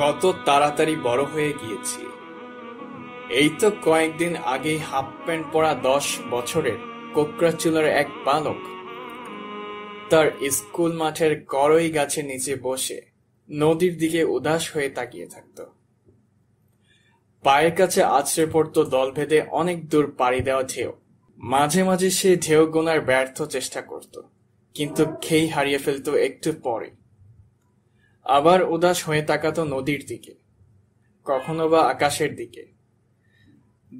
কত তাড়াতাড়ি বড় হয়ে গিয়েছি এই তো কয়েকদিন আগেই হাফ প্যান্ট পরা দশ বছরের কোকরাচুলার এক বালক তার স্কুল মাঠের করই গাছের নিচে বসে নদীর দিকে উদাস হয়ে তাকিয়ে থাকত পায়ের কাছে আছড়ে পড়তো দলভেদে অনেক দূর পাড়ি দেওয়া ঢেউ মাঝে মাঝে সে ঢেউ গোনার ব্যর্থ চেষ্টা করত কিন্তু খেই হারিয়ে ফেলত একটু পরে আবার উদাস হয়ে তাকাতো নদীর দিকে কখনো বা আকাশের দিকে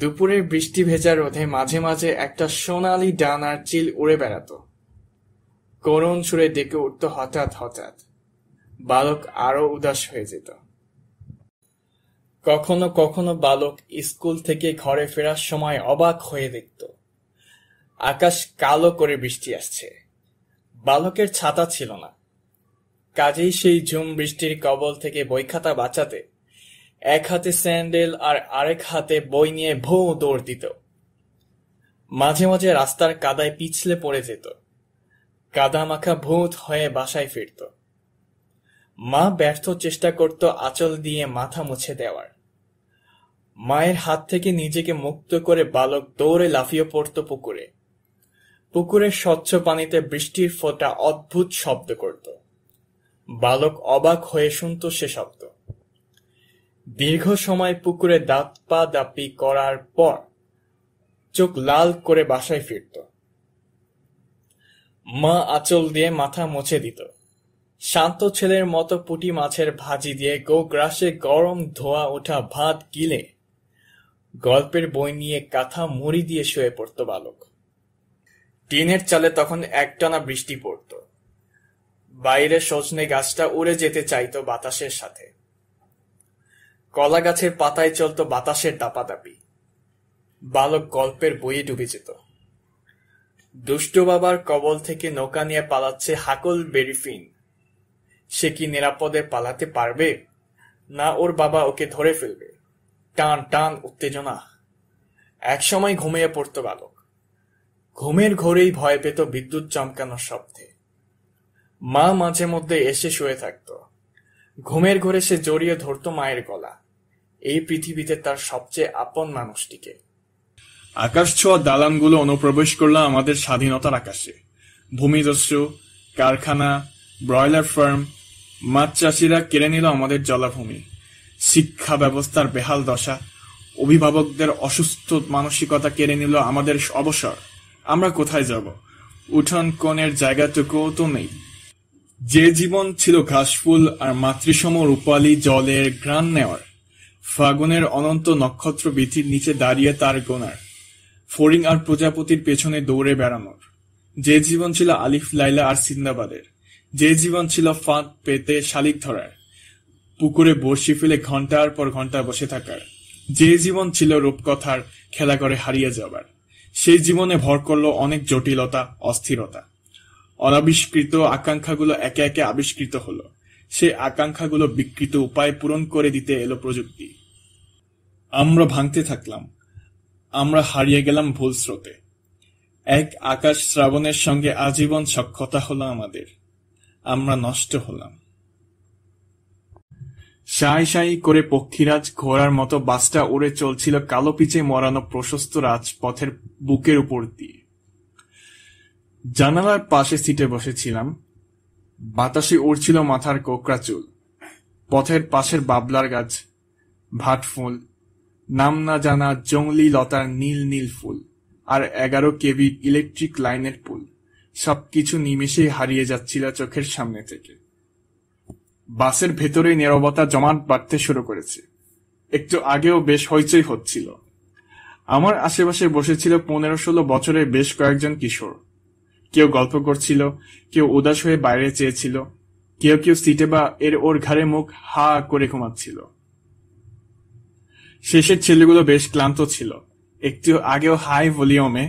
দুপুরের বৃষ্টি ভেজা রোধে মাঝে মাঝে একটা সোনালি ডান আর চিল উড়ে বেড়াতো করুণ সুরে ডেকে উঠত হঠাৎ হঠাৎ বালক আরো উদাস হয়ে যেত কখনো কখনো বালক স্কুল থেকে ঘরে ফেরার সময় অবাক হয়ে দেখত আকাশ কালো করে বৃষ্টি আসছে বালকের ছাতা ছিল না কাজেই সেই ঝুম বৃষ্টির কবল থেকে বই খাতা বাঁচাতে এক হাতে স্যান্ডেল আর আরেক হাতে বই নিয়ে ভোঁ দৌড় দিত মাঝে মাঝে রাস্তার কাদায় পিছলে পড়ে যেত কাদামাখা ভূত হয়ে বাসায় ফিরত মা ব্যর্থ চেষ্টা করত আঁচল দিয়ে মাথা মুছে দেওয়ার মায়ের হাত থেকে নিজেকে মুক্ত করে বালক দৌড়ে লাফিয়ে পড়ত পুকুরে পুকুরের স্বচ্ছ পানিতে বৃষ্টির ফোঁটা অদ্ভুত শব্দ করতো বালক অবাক হয়ে শুনত সে শব্দ। দীর্ঘ সময় পুকুরে দাপি করার পর চোখ লাল করে বাসায় ফিরত। মা আঁচল দিয়ে মাথা মুছে দিত। শান্ত ছেলের মতো পুটি মাছের ভাজি দিয়ে গোগ্রাসে গরম ধোয়া ওঠা ভাত গিলে গল্পের বই নিয়ে কাঁথা মুড়ি দিয়ে শুয়ে পড়ত বালক টিনের চালে তখন একটানা বৃষ্টি পড়ত বাইরে সজনে গাছটা উড়ে যেতে চাইত বাতাসের সাথে, কলা গাছের পাতায় চলত বাতাসের দাপাদাপি, বালক গল্পের বইয়ে ডুবে যেত, দুষ্ট বাবার কবল থেকে নৌকা নিয়ে পালাচ্ছে হাকল বেরিফিন সে কি নিরাপদে পালাতে পারবে, না ওর বাবা ওকে ধরে ফেলবে, টান টান উত্তেজনা, একসময় ঘুমিয়ে পড়ত বালক, ঘুমের ঘোরেই ভয় পেত বিদ্যুৎ চমকানোর শব্দে মা মাঝে মধ্যে এসে শুয়ে থাকত, ঘুমের ঘরে সে জড়িয়ে ধরত মায়ের গলা, এই পৃথিবীতে তার সবচেয়ে আপন মানুষটিকে। আকাশছোঁয়া দালানগুলো অনুপ্রবেশ করল আমাদের স্বাধীনতার আকাশে। ভূমিদস্যু, কারখানা, ব্রয়লার ফার্ম, মাছ চাষিরা কেড়ে নিল আমাদের জলাভূমি। শিক্ষা ব্যবস্থার বেহাল দশা, অভিভাবকদের অসুস্থ মানসিকতা কেড়ে নিল আমাদের অবসর আমরা কোথায় যাব উঠন কোণের জায়গাটুকুও তো নেই যে জীবন ছিল ঘাসফুল আর মাতৃসম রূপালী জলের গ্রাণ নেওয়ার, ফাগুনের অনন্ত নক্ষত্র বিধির নিচে দাঁড়িয়ে তার গোনার, ফড়িং আর প্রজাপতির পেছনে দৌড়ে বেড়ানোর, যে জীবন ছিল আলিফ লাইলা আর সিন্দাবাদের, যে জীবন ছিল ফাঁদ পেতে শালিক ধরার, পুকুরে বর্ষি ফেলে ঘন্টার পর ঘন্টা বসে থাকার, যে জীবন ছিল রূপকথার খেলা করে হারিয়ে যাবার, সেই জীবনে ভর করল অনেক জটিলতা অস্থিরতা অনাবিষ্কৃত আকাঙ্ক্ষাগুলো একে একে আবিষ্কৃত হলো, সেই আকাঙ্ক্ষাগুলো বিকৃত উপায় পূরণ করে দিতে এলো প্রযুক্তি। আমরা ভাঙতে থাকলাম, আমরা হারিয়ে গেলাম ভুল স্রোতে। এক আকাশ শ্রাবণের সঙ্গে আজীবন সক্ষতা হলো আমাদের, আমরা নষ্ট হলাম। সাই সাই করে পক্ষীরাজ ঘোড়ার মতো বাসটা উড়ে চলছিল কালো পিচে মরানো প্রশস্ত রাজপথের বুকের উপর দিয়ে জানালার পাশে সিটে বসেছিলাম, বাতাসে উড়ছিল মাথার কোকরা চুল, পথের পাশের বাবলার গাছ, ফুল নাম না জানা জঙ্গলি লতার নীল নীল ফুল আর এগারো কেবি ইলেকট্রিক লাইনের পুল সবকিছু নিমেষে হারিয়ে যাচ্ছিল চোখের সামনে থেকে বাসের ভেতরে নীরবতা জমাট বাড়তে শুরু করেছে একটু আগেও বেশ হইচই হচ্ছিল আমার আশেপাশে বসেছিল পনেরো ষোলো বছরের বেশ কয়েকজন কিশোর কেউ গল্প করছিল কেউ উদাস হয়ে বাইরে চেয়েছিল কেউ কেউ সিটে বা এর ওর ঘাড়ে মুখ হা করে ঘুমাচ্ছিল শেষের ছেলেগুলো বেশ ক্লান্ত ছিল একটু আগেও হাই ভলিউমে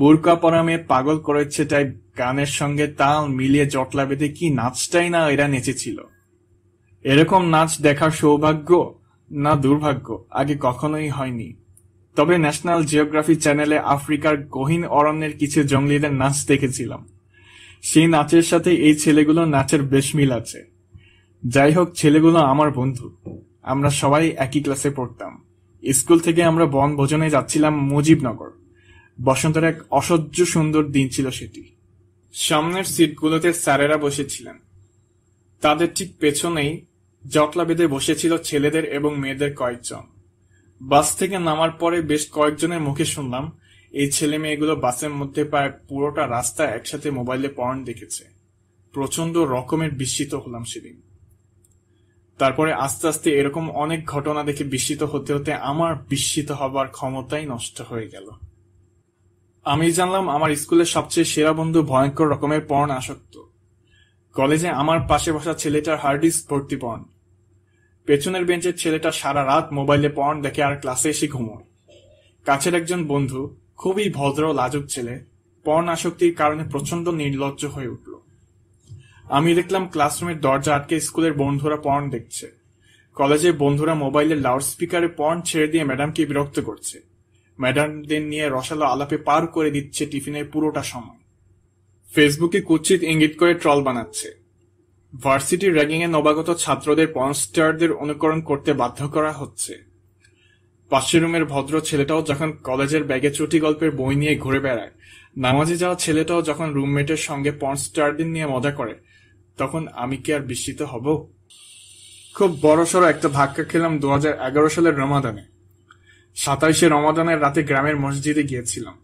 বোরকা পরামে পাগল করেছে তাই গানের সঙ্গে তাল মিলিয়ে জটলা বেঁধে কি নাচটাই না এরা নেচেছিল এরকম নাচ দেখার সৌভাগ্য না দুর্ভাগ্য আগে কখনোই হয়নি তবে ন্যাশনাল জিওগ্রাফি চ্যানেলে আফ্রিকার গহীন অরণ্যের কিছু জঙ্গলিদের নাচ দেখেছিলাম সেই নাচের সাথে এই ছেলেগুলোর নাচের বেশ মিল আছে যাই হোক ছেলেগুলো আমার বন্ধু আমরা সবাই একই ক্লাসে পড়তাম স্কুল থেকে আমরা বনভোজনে যাচ্ছিলাম মুজিবনগর বসন্তের এক অসহ্য সুন্দর দিন ছিল সেটি সামনের সিটগুলোতে স্যারেরা বসেছিলেন তাদের ঠিক পেছনেই জটলা বেঁধে বসেছিল ছেলেদের এবং মেয়েদের কয়েকজন বাস থেকে নামার পরে বেশ কয়েকজনের মুখে শুনলাম এই ছেলে মেয়েগুলো বাসের মধ্যে প্রায় পুরোটা রাস্তা একসাথে মোবাইলে পড়ান দেখেছে প্রচন্ড রকমের বিস্মিত হলাম সেদিন তারপরে আস্তে আস্তে এরকম অনেক ঘটনা দেখে বিস্মিত হতে হতে আমার বিস্মিত হবার ক্ষমতাই নষ্ট হয়ে গেল আমি জানলাম আমার স্কুলের সবচেয়ে সেরা বন্ধু ভয়ঙ্কর রকমের পর্ন আসক্ত কলেজে আমার পাশে বসা ছেলেটার হার্ডিস্ক ভর্তি পর্ন পেছনের বেঞ্চের ছেলেটা সারা রাত মোবাইলে পর্ন দেখে আর ক্লাসে এসে ঘুমোয় কাছের একজন বন্ধু খুবই ভদ্র লাজুক ছেলে পর্ন আসক্তির কারণে প্রচন্ড নির্লজ্জ হয়ে উঠল আমি দেখলাম ক্লাসরুমের দরজা আটকে স্কুলের বন্ধুরা পর্ন দেখছে কলেজের বন্ধুরা মোবাইলের লাউডস্পিকারে পর্ন ছেড়ে দিয়ে ম্যাডামকে বিরক্ত করছে ম্যাডামদের নিয়ে রসালো আলাপে পার করে দিচ্ছে টিফিনের পুরোটা সময় ফেসবুকে কুচিত ইঙ্গিত করে ট্রল বানাচ্ছে ভার্সিটি র্যাগিংয়ে নবাগত ছাত্রদের পনস্টারদের অনুকরণ করতে বাধ্য করা হচ্ছে, পাশের রুমের ভদ্র ছেলেটাও যখন কলেজের ব্যাগে গল্পের বই নিয়ে ঘুরে বেড়ায়, নামাজে যাওয়া ছেলেটাও যখন রুমমেটের সঙ্গে পনস্টারদের নিয়ে মজা করে, তখন আমি কি আর বিস্মিত হব? খুব বড়সড় একটা ধাক্কা খেলাম দু এগারো সালের রমাদানে সাতাইশে রমাদানের রাতে গ্রামের মসজিদে গিয়েছিলাম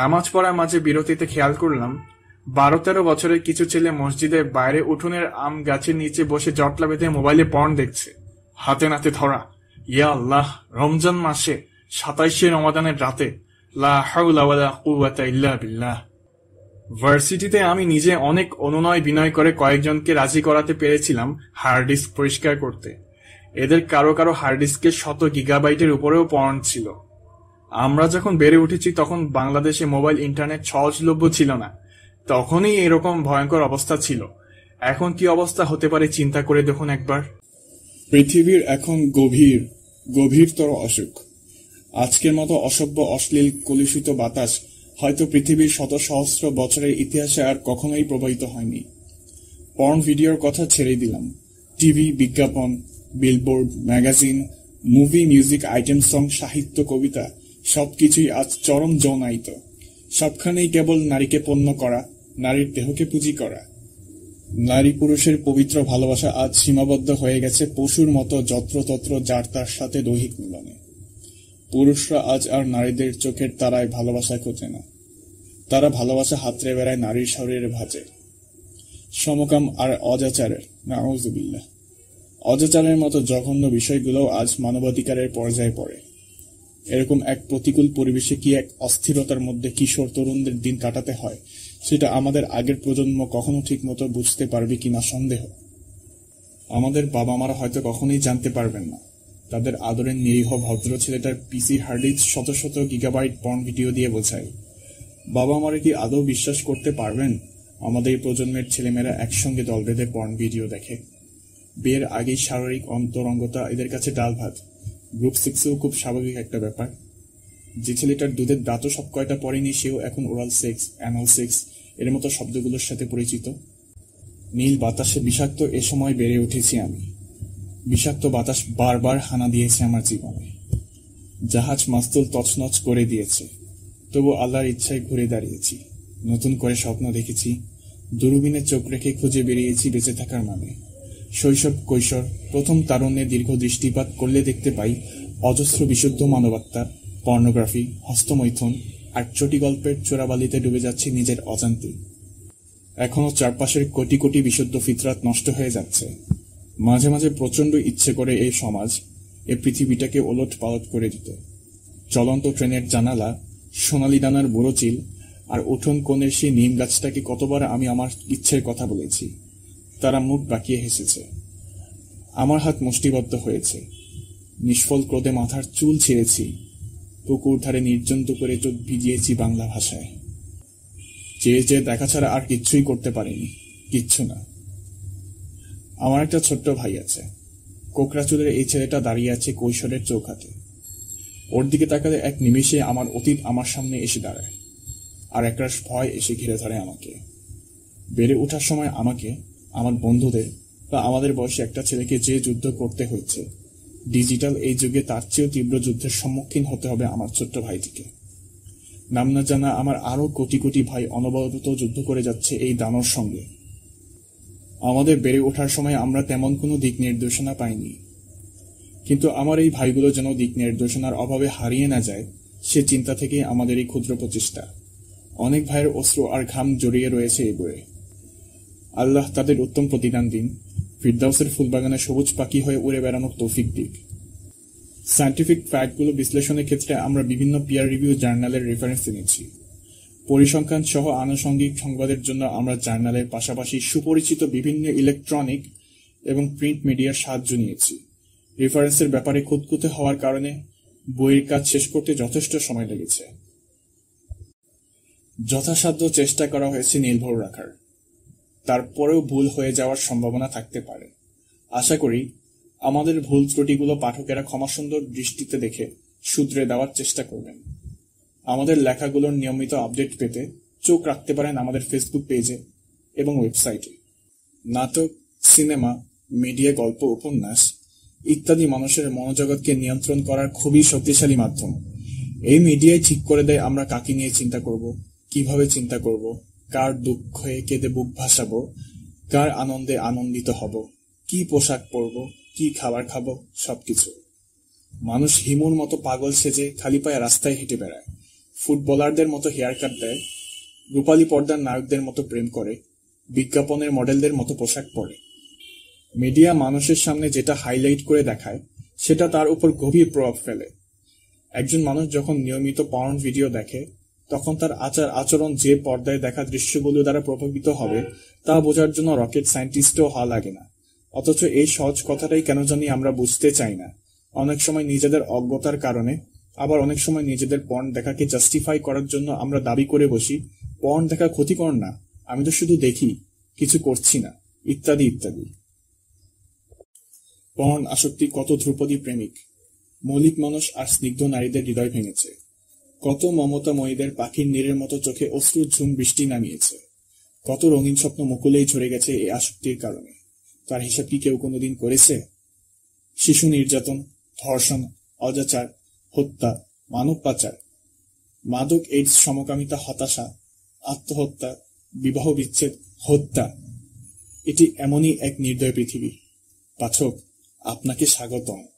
নামাজ পড়ার মাঝে বিরতিতে খেয়াল করলাম বারো তেরো বছরের কিছু ছেলে মসজিদের বাইরে উঠোনের আম গাছের নিচে বসে জটলা বেঁধে মোবাইলে পর্ন দেখছে হাতে নাতে ধরা ইয়া আল্লাহ রমজান মাসে সাতাইশে রমাদানের রাতে বিল্লাহ ভার্সিটিতে আমি নিজে অনেক অনুনয় বিনয় করে কয়েকজনকে রাজি করাতে পেরেছিলাম হার্ড ডিস্ক পরিষ্কার করতে এদের কারো কারো হার্ড ডিস্কে শত গিগাবাইটের উপরেও পর্ন ছিল আমরা যখন বেড়ে উঠেছি তখন বাংলাদেশে মোবাইল ইন্টারনেট সহজলভ্য ছিল না তখনই এরকম ভয়ঙ্কর অবস্থা ছিল এখন কি অবস্থা হতে পারে চিন্তা করে দেখুন একবার পৃথিবীর এখন গভীর গভীরতর অসুখ আজকের মতো অসভ্য অশ্লীল কলুষিত বাতাস হয়তো পৃথিবীর শত সহস্র বছরের ইতিহাসে আর কখনোই প্রবাহিত হয়নি পর্ন ভিডিওর কথা ছেড়ে দিলাম টিভি বিজ্ঞাপন billboard magazine movie music item song সাহিত্য কবিতা সবকিছুই আজ চরম যৌনায়িত সবখানেই কেবল নারীকে পণ্য করা নারীর দেহকে পুঁজি করা নারী পুরুষের পবিত্র ভালোবাসা আজ সীমাবদ্ধ হয়ে গেছে পশুর মতো যত্রতত্র যার তার সাথে দৈহিক মিলনে পুরুষরা আজ আর নারীদের চোখের তারায় ভালোবাসা খোঁজে না তারা ভালোবাসা হাতরে বেড়ায় নারীর শরীরে ভাজে সমকাম আর অজাচারের নাউজুবিল্লাহ অজাচারের মতো জঘন্য বিষয়গুলোও আজ মানবাধিকারের পর্যায়ে পড়ে এরকম এক প্রতিকূল পরিবেশে কি এক অস্থিরতার মধ্যে কিশোর তরুণদের দিন কাটাতে হয় সেটা আমাদের আগের প্রজন্ম কখনো ঠিকমতো বুঝতে পারবে কিনা সন্দেহ আমাদের বাবা মারা হয়তো কখনোই জানতে পারবেন না তাদের আদরের নিরীহ ভদ্র ছেলেটার পিসি হার্ডিজ শত শত গিগাবাইট পর্ন ভিডিও দিয়ে বোঝায় বাবা মারা কি আদৌ বিশ্বাস করতে পারবেন আমাদের প্রজন্মের ছেলেমেয়েরা একসঙ্গে দল বেঁধে পর্ন ভিডিও দেখে বিয়ের আগেই শারীরিক অন্তরঙ্গতা এদের কাছে ডাল ভাত গ্রুপ সিক্সেও খুব স্বাভাবিক একটা ব্যাপার যে ছেলেটার দুধের দাঁতও সব কয়টা পড়েনি সেও এখন ওরাল সেক্স অ্যানাল সেক্স এর মতো শব্দগুলোর সাথে পরিচিত নীল বাতাসে বিষাক্ত এ সময় বেড়ে উঠেছি আমি বিষাক্ত বাতাস বারবার হানা দিয়েছে আমার জীবনে জাহাজ মাস্তুল তছনছ করে দিয়েছে তবু আল্লাহর ইচ্ছায় ঘুরে দাঁড়িয়েছি নতুন করে স্বপ্ন দেখেছি দূরবীনে চোখ রেখে খুঁজে বেরিয়েছি বেঁচে থাকার মানে শৈশব কৈশোর প্রথম তারুণ্যে দীর্ঘ দৃষ্টিপাত করলে দেখতে পাই অজস্র বিশুদ্ধ মানবাত্মা পর্নোগ্রাফি হস্তমৈথুন আর চটি গল্পের চোরাবালিতে ডুবে যাচ্ছি নিজের অজান্তে এখনো চারপাশের কোটি কোটি বিশুদ্ধ ফিতরাত নষ্ট হয়ে যাচ্ছে মাঝে মাঝে প্রচণ্ড ইচ্ছে করে এই সমাজ এ পৃথিবীটাকে ওলট পালট করে দিত চলন্ত ট্রেনের জানালা সোনালি ডানার বুড়োচিল আর উঠোন কোণের সেই নিম গাছটাকে কতবার আমি আমার ইচ্ছের কথা বলেছি তারা মুখ বাঁকিয়ে হেসেছে আমার হাত মুষ্টিবদ্ধ হয়েছে নিষ্ফল ক্রোধে মাথার চুল ছিঁড়েছি পুকুর ধারে নির্জন্ত করে চোখ ভিজিয়েছি বাংলা ভাষায় চেয়ে চেয়ে দেখা ছাড়া আর কিচ্ছুই করতে পারিনি কিচ্ছু না আমার একটা ছোট্ট ভাই আছে কোকরাচুরের এই ছেলেটা দাঁড়িয়ে আছে কৈশোরের হাতে ওর দিকে তাকালে এক নিমেষে আমার অতীত আমার সামনে এসে দাঁড়ায় আর একরাশ ভয় এসে ঘিরে ধরে আমাকে বেড়ে ওঠার সময় আমাকে আমার বন্ধুদের বা আমাদের বয়সে একটা ছেলেকে যে যুদ্ধ করতে হয়েছে ডিজিটাল এই যুগে তার চেয়েও তীব্র যুদ্ধের সম্মুখীন হতে হবে আমার ছোট্ট ভাইটিকে নাম না জানা আমার আরও কোটি কোটি ভাই অনবরত যুদ্ধ করে যাচ্ছে এই দানোর সঙ্গে আমাদের বেড়ে ওঠার সময় আমরা তেমন কোনো দিক নির্দেশনা পাইনি কিন্তু আমার এই ভাইগুলো যেন দিক নির্দেশনার অভাবে হারিয়ে না যায় সে চিন্তা থেকেই আমাদের এই ক্ষুদ্র প্রচেষ্টা অনেক ভাইয়ের অস্ত্র আর ঘাম জড়িয়ে রয়েছে এই বইয়ে আল্লাহ তাদের উত্তম প্রতিদান দিন ফিরদাউসের ফুলবাগানে সবুজ পাখি হয়ে উড়ে বেড়ানোর তৌফিক দিক সায়েন্টিফিক ফ্যাক্টগুলো বিশ্লেষণের ক্ষেত্রে আমরা বিভিন্ন পিয়ার রিভিউ জার্নালের রেফারেন্স এনেছি পরিসংখ্যান সহ আনুষঙ্গিক সংবাদের জন্য আমরা জার্নালের পাশাপাশি সুপরিচিত বিভিন্ন ইলেকট্রনিক এবং প্রিন্ট মিডিয়ার সাহায্য নিয়েছি রেফারেন্সের ব্যাপারে খুঁতকুতে হওয়ার কারণে বইয়ের কাজ শেষ করতে যথেষ্ট সময় লেগেছে যথাসাধ্য চেষ্টা করা হয়েছে নির্ভর রাখার তারপরেও ভুল হয়ে যাওয়ার সম্ভাবনা থাকতে পারে আশা করি আমাদের ভুল ত্রুটিগুলো পাঠকেরা ক্ষমাসুন্দর দৃষ্টিতে দেখে সূত্রে দেওয়ার চেষ্টা করবেন আমাদের লেখাগুলোর নিয়মিত আপডেট পেতে চোখ রাখতে পারেন আমাদের ফেসবুক পেজে এবং ওয়েবসাইটে নাটক সিনেমা মিডিয়া গল্প উপন্যাস ইত্যাদি মানুষের মনোজগৎকে নিয়ন্ত্রণ করার খুবই শক্তিশালী মাধ্যম এই মিডিয়ায় ঠিক করে দেয় আমরা কাকে নিয়ে চিন্তা করব কিভাবে চিন্তা করব কার দুঃখে কেঁদে বুক ভাসাবো কার আনন্দে আনন্দিত হব কি পোশাক পরব কি খাবার খাব সবকিছু মানুষ হিমুর মতো পাগল সেজে খালি পায়ে রাস্তায় হেঁটে বেড়ায় ফুটবলারদের মতো হেয়ার কাট দেয় রূপালী পর্দার নায়কদের মতো প্রেম করে বিজ্ঞাপনের মডেলদের মতো পোশাক পরে মিডিয়া মানুষের সামনে যেটা হাইলাইট করে দেখায় সেটা তার উপর গভীর প্রভাব ফেলে একজন মানুষ যখন নিয়মিত পাউন্ড ভিডিও দেখে তখন তার আচার আচরণ যে পর্দায় দেখা দৃশ্যগুলো দ্বারা প্রভাবিত হবে তা বোঝার জন্য রকেট সায়েন্টিস্টও হওয়া লাগে না অথচ এই সহজ কথাটাই কেন জানি আমরা বুঝতে চাই না অনেক সময় নিজেদের অজ্ঞতার কারণে আবার অনেক সময় নিজেদের পণ দেখাকে জাস্টিফাই করার জন্য আমরা দাবি করে বসি পণ দেখা ক্ষতিকর না আমি তো শুধু দেখি কিছু করছি না ইত্যাদি ইত্যাদি পণ আসক্তি কত ধ্রুপদী প্রেমিক মৌলিক মানুষ আর স্নিগ্ধ নারীদের হৃদয় ভেঙেছে কত মমতা ময়ীদের পাখির নীরের মতো চোখে অশ্রুর ঝুম বৃষ্টি নামিয়েছে কত রঙিন স্বপ্ন মুকুলেই ঝরে গেছে এই আসক্তির কারণে তার হিসাব কি কেউ কোনোদিন করেছে শিশু নির্যাতন ধর্ষণ অজাচার হত্যা মানব পাচার মাদক এইডস সমকামিতা হতাশা আত্মহত্যা বিবাহ বিচ্ছেদ হত্যা এটি এমনই এক নির্দয় পৃথিবী পাঠক আপনাকে স্বাগতম